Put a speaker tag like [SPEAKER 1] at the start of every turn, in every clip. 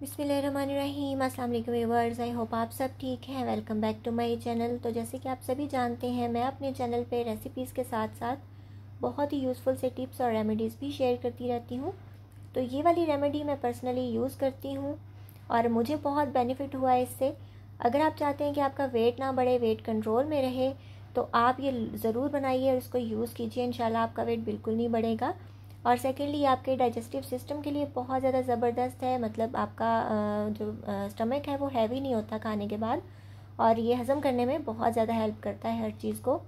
[SPEAKER 1] बिसमीम अस्सलाम वालेकुम आई होप आप सब ठीक हैं welcome back to my channel तो जैसे कि आप सभी जानते हैं मैं अपने चैनल पे रेसिपीज़ के साथ साथ बहुत ही यूज़फुल से टिप्स और रेमेडीज़ भी शेयर करती रहती हूँ तो ये वाली रेमेडी मैं पर्सनली यूज़ करती हूँ और मुझे बहुत बेनिफिट हुआ है इससे अगर आप चाहते हैं कि आपका वेट ना बढ़े वेट कंट्रोल में रहे तो आप ये ज़रूर बनाइए और इसको यूज़ कीजिए इन आपका वेट बिल्कुल नहीं बढ़ेगा और सेकेंडली आपके डाइजेस्टिव सिस्टम के लिए बहुत ज़्यादा ज़बरदस्त है मतलब आपका जो स्टमक है वो हैवी नहीं होता खाने के बाद और ये हज़म करने में बहुत ज़्यादा हेल्प करता है हर चीज़ को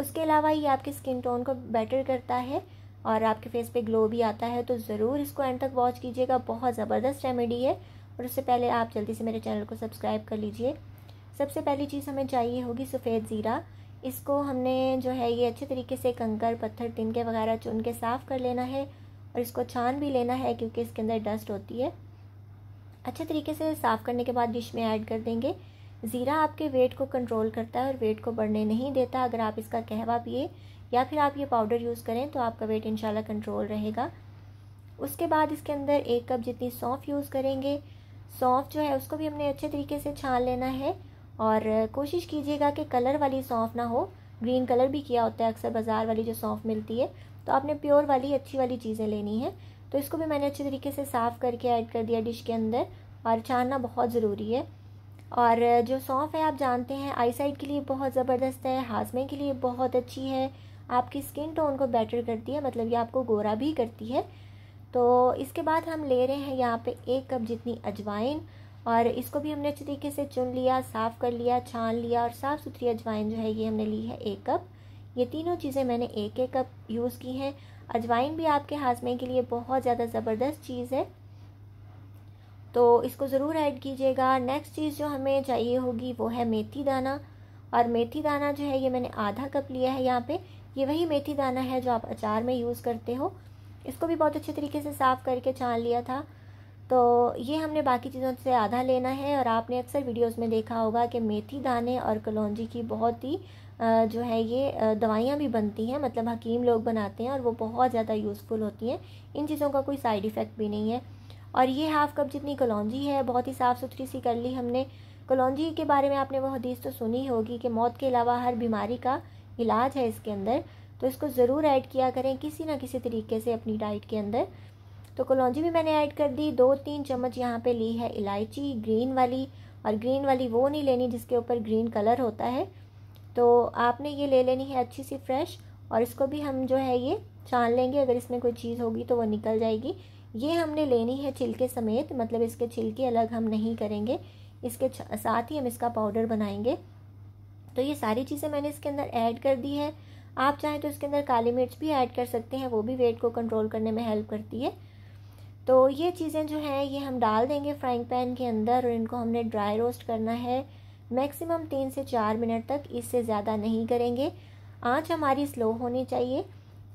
[SPEAKER 1] उसके अलावा ये आपके स्किन टोन को बेटर करता है और आपके फेस पे ग्लो भी आता है तो ज़रूर इसको एंड तक वॉच कीजिएगा बहुत ज़बरदस्त रेमेडी है और उससे पहले आप जल्दी से मेरे चैनल को सब्सक्राइब कर लीजिए सबसे पहली चीज़ हमें चाहिए होगी सफ़ेद ज़ीरा इसको हमने जो है ये अच्छे तरीके से कंकर पत्थर तिनके वगैरह चुन के साफ़ कर लेना है और इसको छान भी लेना है क्योंकि इसके अंदर डस्ट होती है अच्छे तरीके से साफ़ करने के बाद डिश में ऐड कर देंगे ज़ीरा आपके वेट को कंट्रोल करता है और वेट को बढ़ने नहीं देता अगर आप इसका कहवा पिए या फिर आप ये पाउडर यूज़ करें तो आपका वेट इंशाल्लाह कंट्रोल रहेगा उसके बाद इसके अंदर एक कप जितनी सौंफ यूज़ करेंगे सौंफ जो है उसको भी हमने अच्छे तरीके से छान लेना है और कोशिश कीजिएगा कि कलर वाली सौंफ ना हो ग्रीन कलर भी किया होता है अक्सर बाज़ार वाली जो सौंफ मिलती है तो आपने प्योर वाली अच्छी वाली चीज़ें लेनी है तो इसको भी मैंने अच्छे तरीके से साफ़ करके ऐड कर दिया डिश के अंदर और छानना बहुत ज़रूरी है और जो सौंफ है आप जानते हैं आई साइड के लिए बहुत ज़बरदस्त है हाजमे के लिए बहुत अच्छी है आपकी स्किन टोन को बेटर करती है मतलब ये आपको गोरा भी करती है तो इसके बाद हम ले रहे हैं यहाँ पे एक कप जितनी अजवाइन और इसको भी हमने अच्छे तरीके से चुन लिया साफ़ कर लिया छान लिया और साफ़ सुथरी अजवाइन जो है ये हमने ली है एक कप ये तीनों चीज़ें मैंने एक एक कप यूज़ की हैं अजवाइन भी आपके हाजमे के लिए बहुत ज़्यादा ज़बरदस्त चीज़ है तो इसको ज़रूर ऐड कीजिएगा नेक्स्ट चीज़ जो हमें चाहिए होगी वो है मेथी दाना और मेथी दाना जो है ये मैंने आधा कप लिया है यहाँ पे ये वही मेथी दाना है जो आप अचार में यूज़ करते हो इसको भी बहुत अच्छे तरीके से साफ़ करके छान लिया था तो ये हमने बाकी चीज़ों से आधा लेना है और आपने अक्सर वीडियोस में देखा होगा कि मेथी दाने और कलौजी की बहुत ही जो है ये दवाइयाँ भी बनती हैं मतलब हकीम लोग बनाते हैं और वो बहुत ज़्यादा यूज़फुल होती हैं इन चीज़ों का कोई साइड इफ़ेक्ट भी नहीं है और ये हाफ़ कप जितनी कलौजी है बहुत ही साफ़ सुथरी सी कर ली हमने कलौजी के बारे में आपने वो हदीस तो सुनी होगी कि मौत के अलावा हर बीमारी का इलाज है इसके अंदर तो इसको ज़रूर ऐड किया करें किसी ना किसी तरीके से अपनी डाइट के अंदर तो कलौजी भी मैंने ऐड कर दी दो तीन चम्मच यहाँ पे ली है इलायची ग्रीन वाली और ग्रीन वाली वो नहीं लेनी जिसके ऊपर ग्रीन कलर होता है तो आपने ये ले लेनी है अच्छी सी फ्रेश और इसको भी हम जो है ये छान लेंगे अगर इसमें कोई चीज़ होगी तो वो निकल जाएगी ये हमने लेनी है छिलके समेत मतलब इसके छिलके अलग हम नहीं करेंगे इसके साथ ही हम इसका पाउडर बनाएंगे तो ये सारी चीज़ें मैंने इसके अंदर ऐड कर दी है आप चाहें तो इसके अंदर काली मिर्च भी ऐड कर सकते हैं वो भी वेट को कंट्रोल करने में हेल्प करती है तो ये चीज़ें जो हैं ये हम डाल देंगे फ्राइंग पैन के अंदर और इनको हमने ड्राई रोस्ट करना है मैक्सिमम तीन से चार मिनट तक इससे ज़्यादा नहीं करेंगे आँच हमारी स्लो होनी चाहिए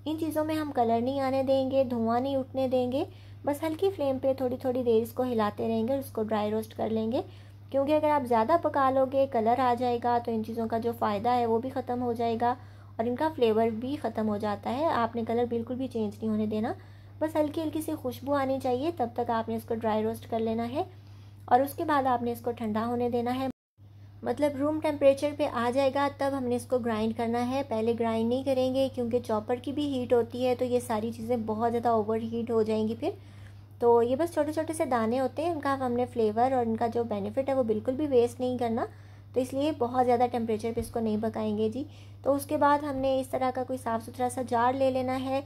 [SPEAKER 1] इन चीज़ों में हम कलर नहीं आने देंगे धुआं नहीं उठने देंगे बस हल्की फ्लेम पे थोड़ी थोड़ी देर इसको हिलाते रहेंगे और इसको ड्राई रोस्ट कर लेंगे क्योंकि अगर आप ज़्यादा पका लोगे कलर आ जाएगा तो इन चीज़ों का जो फ़ायदा है वो भी ख़त्म हो जाएगा और इनका फ्लेवर भी ख़त्म हो जाता है आपने कलर बिल्कुल भी चेंज नहीं होने देना बस हल्की हल्की सी खुशबू आनी चाहिए तब तक आपने इसको ड्राई रोस्ट कर लेना है और उसके बाद आपने इसको ठंडा होने देना है मतलब रूम टेम्परेचर पे आ जाएगा तब हमने इसको ग्राइंड करना है पहले ग्राइंड नहीं करेंगे क्योंकि चॉपर की भी हीट होती है तो ये सारी चीज़ें बहुत ज़्यादा ओवर हीट हो जाएंगी फिर तो ये बस छोटे छोटे से दाने होते हैं इनका हमने फ्लेवर और इनका जो बेनिफिट है वो बिल्कुल भी वेस्ट नहीं करना तो इसलिए बहुत ज़्यादा टेम्परेचर पर इसको नहीं पकाएंगे जी तो उसके बाद हमने इस तरह का कोई साफ़ सुथरा सा जार ले लेना है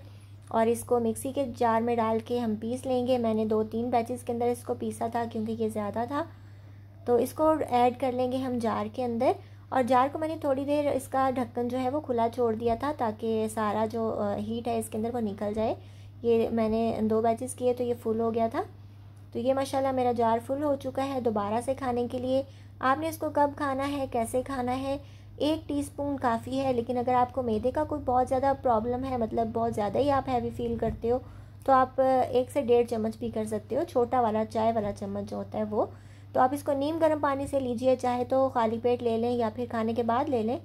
[SPEAKER 1] और इसको मिक्सी के जार में डाल के हम पीस लेंगे मैंने दो तीन बैचेस के अंदर इसको पीसा था क्योंकि ये ज़्यादा था तो इसको ऐड कर लेंगे हम जार के अंदर और जार को मैंने थोड़ी देर इसका ढक्कन जो है वो खुला छोड़ दिया था ताकि सारा जो हीट है इसके अंदर वो निकल जाए ये मैंने दो बैचेस किए तो ये फुल हो गया था तो ये माशाला मेरा जार फुल हो चुका है दोबारा से खाने के लिए आपने इसको कब खाना है कैसे खाना है एक टीस्पून काफ़ी है लेकिन अगर आपको मैदे का कोई बहुत ज़्यादा प्रॉब्लम है मतलब बहुत ज़्यादा ही आप हैवी फील करते हो तो आप एक से डेढ़ चम्मच भी कर सकते हो छोटा वाला चाय वाला चम्मच जो होता है वो तो आप इसको नीम गर्म पानी से लीजिए चाहे तो खाली पेट ले लें या फिर खाने के बाद ले लें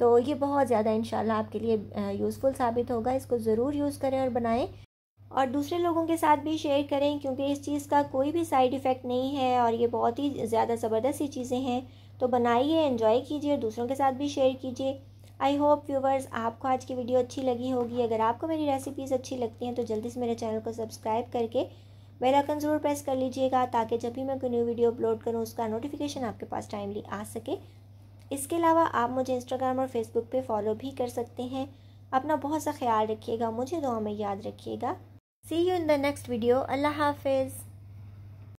[SPEAKER 1] तो ये बहुत ज़्यादा इन आपके लिए यूज़फुल साबित होगा इसको ज़रूर यूज़ करें और बनाएं और दूसरे लोगों के साथ भी शेयर करें क्योंकि इस चीज़ का कोई भी साइड इफ़ेक्ट नहीं है और ये बहुत ही ज़्यादा ज़बरदस्त सी चीज़ें हैं तो बनाइए एंजॉय कीजिए और दूसरों के साथ भी शेयर कीजिए आई होप व्यूवर्स आपको आज की वीडियो अच्छी लगी होगी अगर आपको मेरी रेसिपीज़ अच्छी लगती हैं तो जल्दी से मेरे चैनल को सब्सक्राइब करके बेल आइकन ज़रूर प्रेस कर लीजिएगा ताकि जब भी मैं कोई न्यू वीडियो अपलोड करूँ उसका नोटिफिकेशन आपके पास टाइमली आ सके इसके अलावा आप मुझे इंस्टाग्राम और फेसबुक पर फॉलो भी कर सकते हैं अपना बहुत सा ख्याल रखिएगा मुझे दुआ में याद रखिएगा See you in the next video. Allah Hafiz.